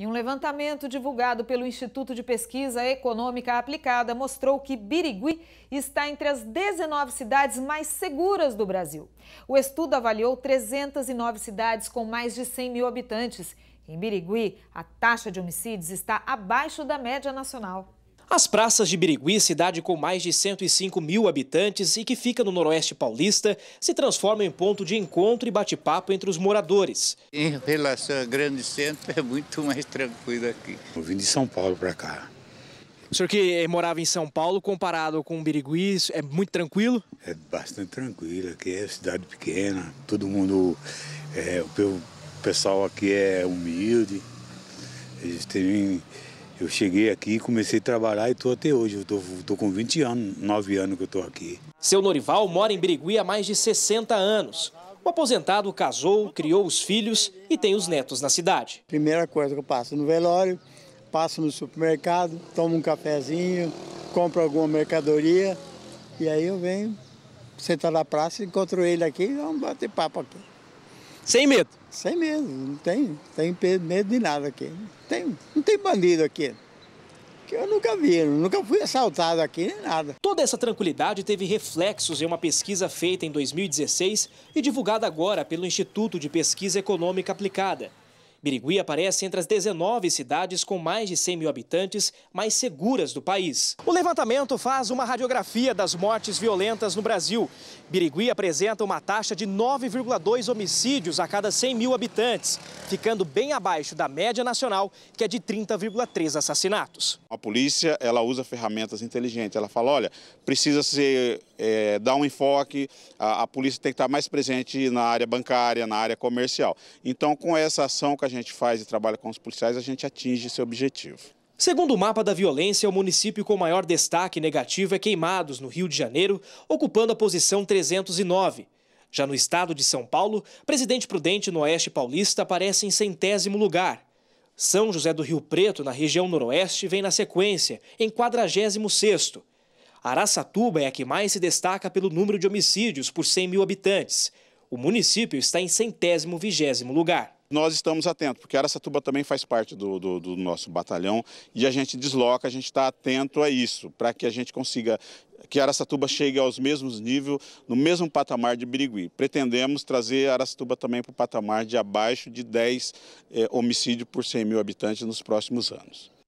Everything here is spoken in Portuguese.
E um levantamento divulgado pelo Instituto de Pesquisa Econômica Aplicada mostrou que Birigui está entre as 19 cidades mais seguras do Brasil. O estudo avaliou 309 cidades com mais de 100 mil habitantes. Em Birigui, a taxa de homicídios está abaixo da média nacional. As praças de Birigui, cidade com mais de 105 mil habitantes e que fica no noroeste paulista, se transformam em ponto de encontro e bate-papo entre os moradores. Em relação a grande centro, é muito mais tranquilo aqui. Eu vim de São Paulo para cá. O senhor que morava em São Paulo, comparado com Birigui, é muito tranquilo? É bastante tranquilo, aqui é cidade pequena, todo mundo, é, o pessoal aqui é humilde, eles têm eu cheguei aqui, comecei a trabalhar e estou até hoje. Estou com 20 anos, 9 anos que eu estou aqui. Seu Norival mora em Birigui há mais de 60 anos. O aposentado casou, criou os filhos e tem os netos na cidade. Primeira coisa que eu passo no velório, passo no supermercado, tomo um cafezinho, compro alguma mercadoria e aí eu venho sentar na praça, encontro ele aqui e vamos bater papo aqui. Sem medo? Sem medo, não tem, tem medo de nada aqui. Tem, não tem bandido aqui que eu nunca vi, nunca fui assaltado aqui nem nada. Toda essa tranquilidade teve reflexos em uma pesquisa feita em 2016 e divulgada agora pelo Instituto de Pesquisa Econômica Aplicada. Birigui aparece entre as 19 cidades com mais de 100 mil habitantes mais seguras do país. O levantamento faz uma radiografia das mortes violentas no Brasil. Birigui apresenta uma taxa de 9,2 homicídios a cada 100 mil habitantes, ficando bem abaixo da média nacional, que é de 30,3 assassinatos. A polícia ela usa ferramentas inteligentes. Ela fala, olha, precisa se é, dar um enfoque, a, a polícia tem que estar mais presente na área bancária, na área comercial. Então, com essa ação que a gente faz e trabalha com os policiais, a gente atinge esse objetivo. Segundo o mapa da violência, o município com maior destaque negativo é Queimados, no Rio de Janeiro, ocupando a posição 309. Já no estado de São Paulo, Presidente Prudente no Oeste Paulista aparece em centésimo lugar. São José do Rio Preto, na região noroeste, vem na sequência, em 46 Araçatuba é a que mais se destaca pelo número de homicídios por 100 mil habitantes. O município está em centésimo vigésimo lugar nós estamos atentos, porque Aracatuba também faz parte do, do, do, nosso batalhão e a gente desloca, a gente está atento a isso, para que a gente consiga que Aracatuba chegue aos mesmos níveis, no mesmo patamar de Birigui. Pretendemos trazer Aracatuba também para o patamar de abaixo de 10 eh, homicídios por 100 mil habitantes nos próximos anos.